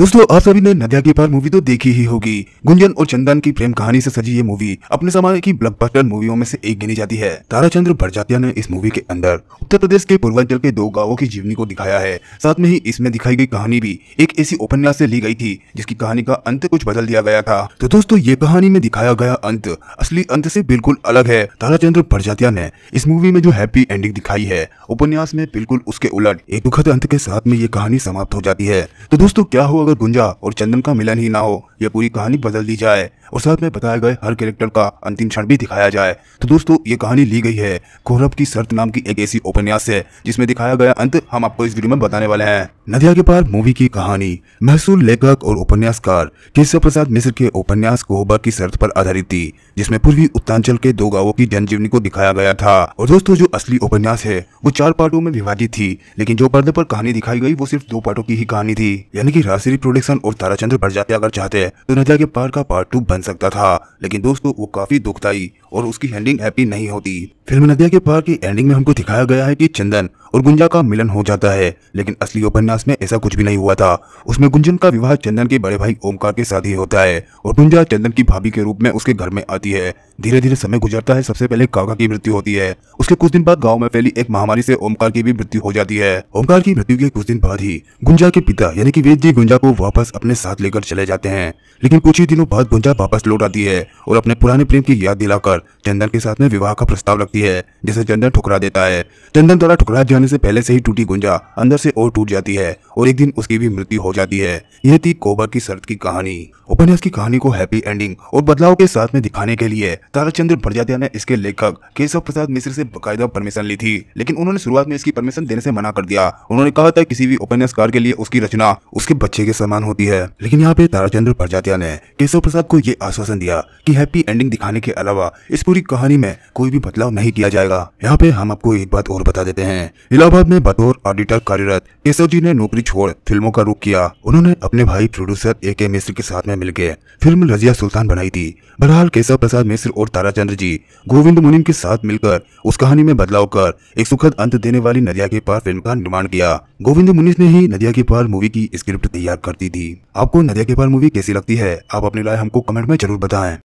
दोस्तों आप सभी ने नदिया के पार मूवी तो देखी ही होगी गुंजन और चंदन की प्रेम कहानी से सजी ये मूवी अपने समय की ब्लॉकबस्टर मूवियों में से एक गिनी जाती है ताराचंद्र भरजातिया ने इस मूवी के अंदर उत्तर प्रदेश के पूर्वांचल के दो गाँवों की जीवनी को दिखाया है साथ में ही इसमें दिखाई गई कहानी भी एक ऐसी उपन्यास से ली गई थी जिसकी कहानी का अंत कुछ बदल दिया गया था तो दोस्तों ये कहानी में दिखाया गया अंत असली अंत से बिल्कुल अलग है ताराचंद्र भरजातिया ने इस मूवी में जो हैप्पी एंडिंग दिखाई है उपन्यास में बिल्कुल उसके उलट एक दुखद अंत के साथ में ये कहानी समाप्त हो जाती है तो दोस्तों क्या हुआ अगर गुंजा और चंदन का मिलन ही ना हो यह पूरी कहानी बदल दी जाए और साथ में बताए गए हर कैरेक्टर का अंतिम क्षण भी दिखाया जाए तो दोस्तों ये कहानी ली गई है कौरव की शर्त नाम की एक ऐसी उपन्यास है जिसमें दिखाया गया अंत हम आपको इस वीडियो में बताने वाले हैं नदिया के पार मूवी की कहानी महसूल लेखक और उपन्यासकार केशव प्रसाद मिश्र के उपन्यास कोहबर की शर्त पर आधारित थी जिसमें पूर्वी उत्तरांचल के दो गाँव की जनजीवनी को दिखाया गया था और दोस्तों जो असली उपन्यास है वो चार पार्टों में विभाजित थी लेकिन जो पर्दे पर कहानी दिखाई गई वो सिर्फ दो पार्टों की ही कहानी थी यानी कि राशि प्रोडक्शन और ताराचंद्र जाते अगर चाहते तो नदिया के पार का पार्ट टू बन बन सकता था लेकिन दोस्तों वो काफी दुखदाई और उसकी एंडिंग हैप्पी नहीं होती फिल्म नदिया के पार की एंडिंग में हमको दिखाया गया है कि चंदन और गुंजा का मिलन हो जाता है लेकिन असली उपन्यास में ऐसा कुछ भी नहीं हुआ था उसमें गुंजन का विवाह चंदन के बड़े भाई ओमकार के साथ ही होता है और गुंजा चंदन की भाभी के रूप में उसके घर में आती है धीरे धीरे समय गुजरता है सबसे पहले काका की मृत्यु होती है उसके कुछ दिन बाद गांव में फैली एक महामारी से ओमकार की भी मृत्यु हो जाती है ओमकार की मृत्यु के कुछ दिन बाद ही गुंजा के पिता यानी कि वेद जी गुंजा को वापस अपने साथ लेकर चले जाते हैं लेकिन कुछ ही दिनों बाद गुंजा वापस लौट आती है और अपने पुराने प्रेम की याद दिलाकर चंदन के साथ में विवाह का प्रस्ताव रखती है जिसे चंदन ठुकरा देता है चंदन द्वारा ठुकरा जाने से पहले से ही टूटी गुंजा अंदर से और टूट जाती है और एक दिन उसकी भी मृत्यु हो जाती है यह थी कोबर की शर्त की कहानी उपन्यास की कहानी को हैप्पी एंडिंग और बदलाव के साथ में दिखाने के लिए ताराचंद्र भरजातिया ने इसके लेखक केशव प्रसाद मिश्र से बकायदा परमिशन ली थी लेकिन उन्होंने शुरुआत में इसकी परमिशन देने से मना कर दिया उन्होंने कहा था किसी भी उपन्यासकार के लिए उसकी रचना उसके बच्चे के समान होती है लेकिन यहाँ पे ताराचंद्र भरजातिया ने केशव प्रसाद को ये आश्वासन दिया की हैप्पी एंडिंग दिखाने के अलावा इस पूरी कहानी में कोई भी बदलाव नहीं किया जाएगा यहाँ पे हम आपको एक बात और बता देते हैं इलाहाबाद में बतौर ऑडिटर कार्यरत केशव जी ने नौकरी छोड़ फिल्मों का रुख किया उन्होंने अपने भाई प्रोड्यूसर ए के मिश्र के साथ में मिलकर फिल्म रजिया सुल्तान बनाई थी बहरहाल केशव प्रसाद मिश्र और ताराचंद्र जी गोविंद मुनिम के साथ मिलकर उस कहानी में बदलाव कर एक सुखद अंत देने वाली नदिया के पार फिल्म का निर्माण किया गोविंद मुनि ने ही नदिया के पार मूवी की स्क्रिप्ट तैयार कर दी थी आपको नदिया के पार मूवी कैसी लगती है आप अपनी राय हमको कमेंट में जरूर बताएं